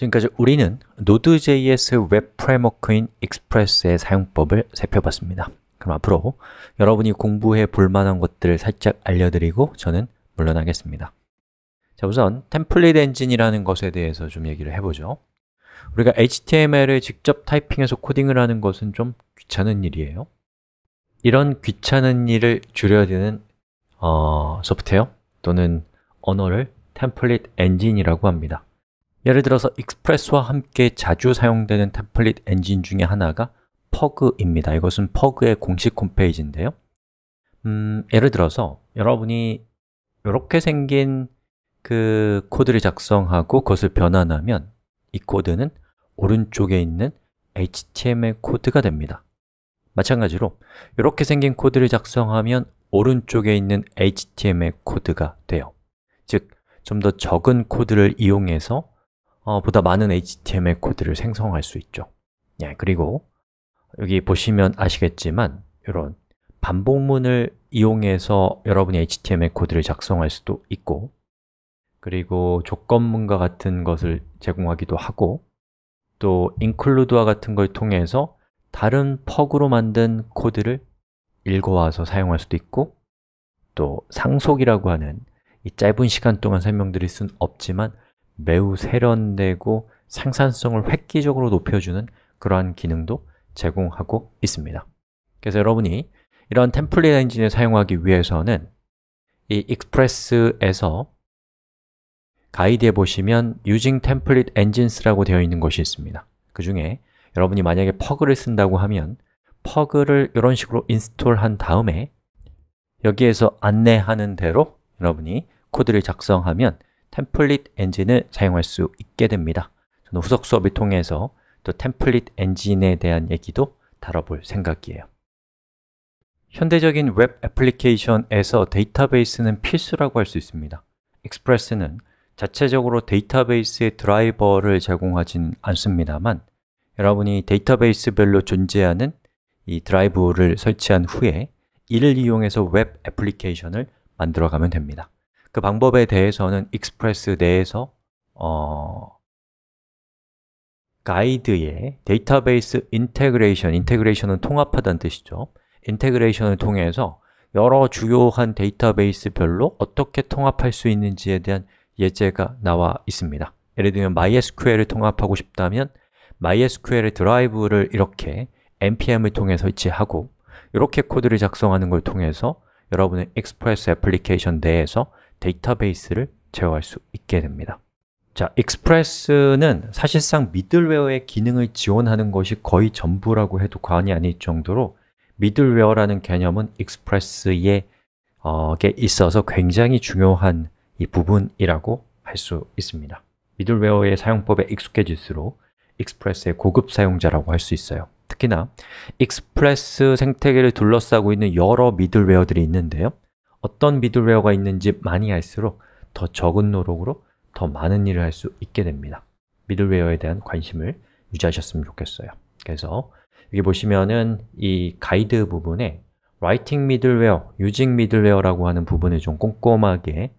지금까지 우리는 n o d e j s 웹 프레임워크인 e x p r e s s 의 사용법을 살펴봤습니다. 그럼 앞으로 여러분이 공부해 볼 만한 것들을 살짝 알려드리고 저는 물러나겠습니다. 자, 우선 템플릿 엔진이라는 것에 대해서 좀 얘기를 해보죠. 우리가 HTML을 직접 타이핑해서 코딩을 하는 것은 좀 귀찮은 일이에요. 이런 귀찮은 일을 줄여드는 어, 소프트웨어 또는 언어를 템플릿 엔진이라고 합니다. 예를 들어서 익스프레스와 함께 자주 사용되는 템플릿 엔진 중에 하나가 퍼그입니다. 이것은 퍼그의 공식 홈페이지인데요. 음, 예를 들어서 여러분이 이렇게 생긴 그 코드를 작성하고 그것을 변환하면 이 코드는 오른쪽에 있는 HTML 코드가 됩니다. 마찬가지로 이렇게 생긴 코드를 작성하면 오른쪽에 있는 HTML 코드가 돼요. 즉, 좀 더 적은 코드를 이용해서 어, 보다 많은 HTML 코드를 생성할 수 있죠 예, 그리고 여기 보시면 아시겠지만 이런 반복문을 이용해서 여러분이 HTML 코드를 작성할 수도 있고 그리고 조건문과 같은 것을 제공하기도 하고 또 include와 같은 걸 통해서 다른 퍽으로 만든 코드를 읽어와서 사용할 수도 있고 또 상속이라고 하는 이 짧은 시간 동안 설명드릴 순 없지만 매우 세련되고 생산성을 획기적으로 높여주는 그러한 기능도 제공하고 있습니다 그래서 여러분이 이러한 템플릿 엔진을 사용하기 위해서는 이 익스프레스에서 가이드에 보시면 Using Template Engines라고 되어 있는 것이 있습니다 그 중에 여러분이 만약에 퍼그를 쓴다고 하면 퍼그를 이런 식으로 인스톨한 다음에 여기에서 안내하는 대로 여러분이 코드를 작성하면 템플릿 엔진을 사용할 수 있게 됩니다 저는 후속 수업을 통해서 또 템플릿 엔진에 대한 얘기도 다뤄볼 생각이에요 현대적인 웹 애플리케이션에서 데이터베이스는 필수라고 할 수 있습니다 익스프레스는 자체적으로 데이터베이스의 드라이버를 제공하진 않습니다만 여러분이 데이터베이스별로 존재하는 이 드라이브를 설치한 후에 이를 이용해서 웹 애플리케이션을 만들어 가면 됩니다 그 방법에 대해서는 익스프레스 내에서 어, 가이드의 데이터베이스 인테그레이션, 인테그레이션은 통합하다는 뜻이죠 인테그레이션을 통해서 여러 주요한 데이터베이스별로 어떻게 통합할 수 있는지에 대한 예제가 나와 있습니다 예를 들면 MySQL을 통합하고 싶다면 MySQL의 드라이브를 이렇게 npm을 통해 서 설치하고 이렇게 코드를 작성하는 걸 통해서 여러분의 익스프레스 애플리케이션 내에서 데이터베이스를 제어할 수 있게 됩니다 자, 익스프레스는 사실상 미들웨어의 기능을 지원하는 것이 거의 전부라고 해도 과언이 아닐 정도로 미들웨어라는 개념은 익스프레스에 어, 있어서 굉장히 중요한 이 부분이라고 할 수 있습니다 미들웨어의 사용법에 익숙해질수록 익스프레스의 고급 사용자라고 할 수 있어요 특히나 익스프레스 생태계를 둘러싸고 있는 여러 미들웨어들이 있는데요 어떤 미들웨어가 있는지 많이 알수록 더 적은 노력으로 더 많은 일을 할 수 있게 됩니다 미들웨어에 대한 관심을 유지하셨으면 좋겠어요 그래서 여기 보시면은 이 가이드 부분에 Writing Middleware, Using Middleware라고 하는 부분을 좀 꼼꼼하게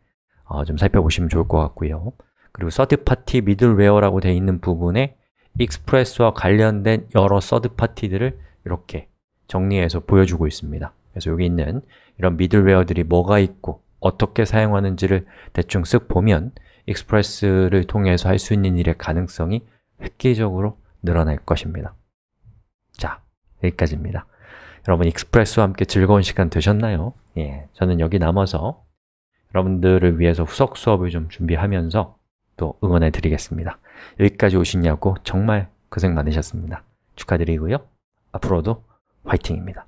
어, 좀 살펴보시면 좋을 것 같고요 그리고 Third Party Middleware라고 되어 있는 부분에 e x p r e s s 와 관련된 여러 서드파티들을 이렇게 정리해서 보여주고 있습니다 그래서 여기 있는 이런 미들웨어들이 뭐가 있고 어떻게 사용하는지를 대충 쓱 보면 익스프레스를 통해서 할 수 있는 일의 가능성이 획기적으로 늘어날 것입니다 자, 여기까지입니다 여러분 익스프레스와 함께 즐거운 시간 되셨나요? 예, 저는 여기 남아서 여러분들을 위해서 후속 수업을 좀 준비하면서 또 응원해 드리겠습니다 여기까지 오시냐고 정말 고생 많으셨습니다 축하드리고요 앞으로도 화이팅입니다